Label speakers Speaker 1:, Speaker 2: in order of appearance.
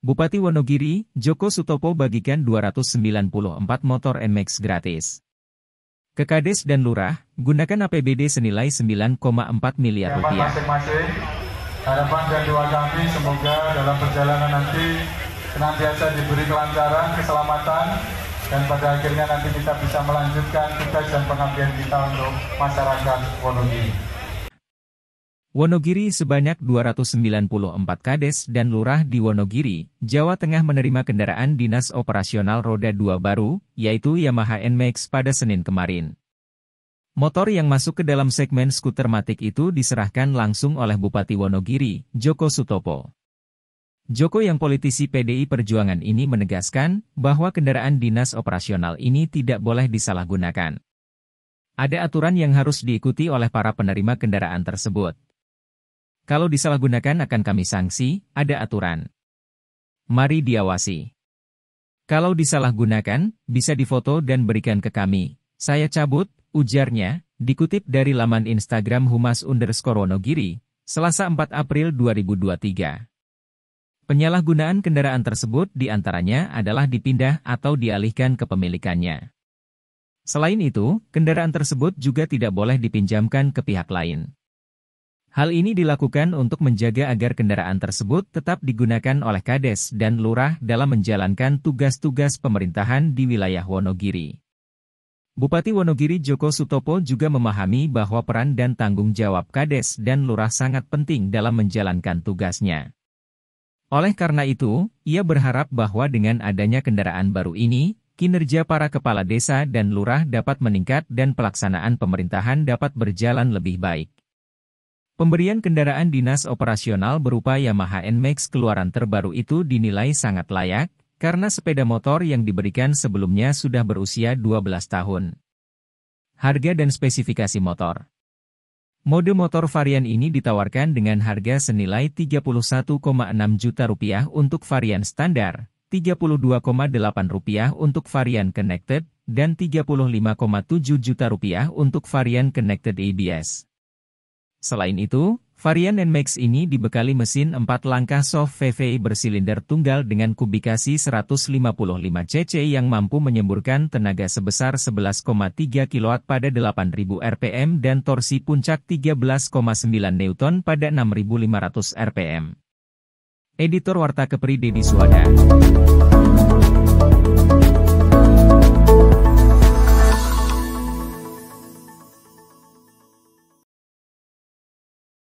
Speaker 1: Bupati Wonogiri, Joko Sutopo bagikan 294 motor NMAX gratis. Kekades dan Lurah, gunakan APBD senilai 9,4 miliar rupiah.
Speaker 2: Masing-masing, harapan dan doa kami semoga dalam perjalanan nanti senantiasa diberi kelancaran, keselamatan, dan pada akhirnya nanti kita bisa melanjutkan tugas dan pengabdian kita untuk masyarakat Wonogiri.
Speaker 1: Wonogiri sebanyak 294 kades dan lurah di Wonogiri, Jawa Tengah menerima kendaraan dinas operasional roda dua baru, yaitu Yamaha NMAX pada Senin kemarin. Motor yang masuk ke dalam segmen skuter matik itu diserahkan langsung oleh Bupati Wonogiri, Joko Sutopo. Joko yang politisi PDI Perjuangan ini menegaskan bahwa kendaraan dinas operasional ini tidak boleh disalahgunakan. Ada aturan yang harus diikuti oleh para penerima kendaraan tersebut, kalau disalahgunakan akan kami sanksi, ada aturan. Mari diawasi. Kalau disalahgunakan, bisa difoto dan berikan ke kami. Saya cabut, ujarnya, dikutip dari laman Instagram Humas underscore Wonogiri, Selasa 4 April 2023. Penyalahgunaan kendaraan tersebut diantaranya adalah dipindah atau dialihkan ke pemilikannya. Selain itu, kendaraan tersebut juga tidak boleh dipinjamkan ke pihak lain. Hal ini dilakukan untuk menjaga agar kendaraan tersebut tetap digunakan oleh Kades dan Lurah dalam menjalankan tugas-tugas pemerintahan di wilayah Wonogiri. Bupati Wonogiri Joko Sutopo juga memahami bahwa peran dan tanggung jawab Kades dan Lurah sangat penting dalam menjalankan tugasnya. Oleh karena itu, ia berharap bahwa dengan adanya kendaraan baru ini, kinerja para kepala desa dan lurah dapat meningkat dan pelaksanaan pemerintahan dapat berjalan lebih baik. Pemberian kendaraan dinas operasional berupa Yamaha NMAX keluaran terbaru itu dinilai sangat layak, karena sepeda motor yang diberikan sebelumnya sudah berusia 12 tahun. Harga dan spesifikasi motor Mode motor varian ini ditawarkan dengan harga senilai 31,6 juta rupiah untuk varian standar, 32,8 rupiah untuk varian connected, dan 35,7 juta rupiah untuk varian connected ABS. Selain itu, varian NMAX ini dibekali mesin 4 langkah soft VVI bersilinder tunggal dengan kubikasi 155 cc yang mampu menyemburkan tenaga sebesar 11,3 kW pada 8000 rpm dan torsi puncak 13,9 Newton pada 6500 rpm. Editor Warta Kepri Dedi Suwada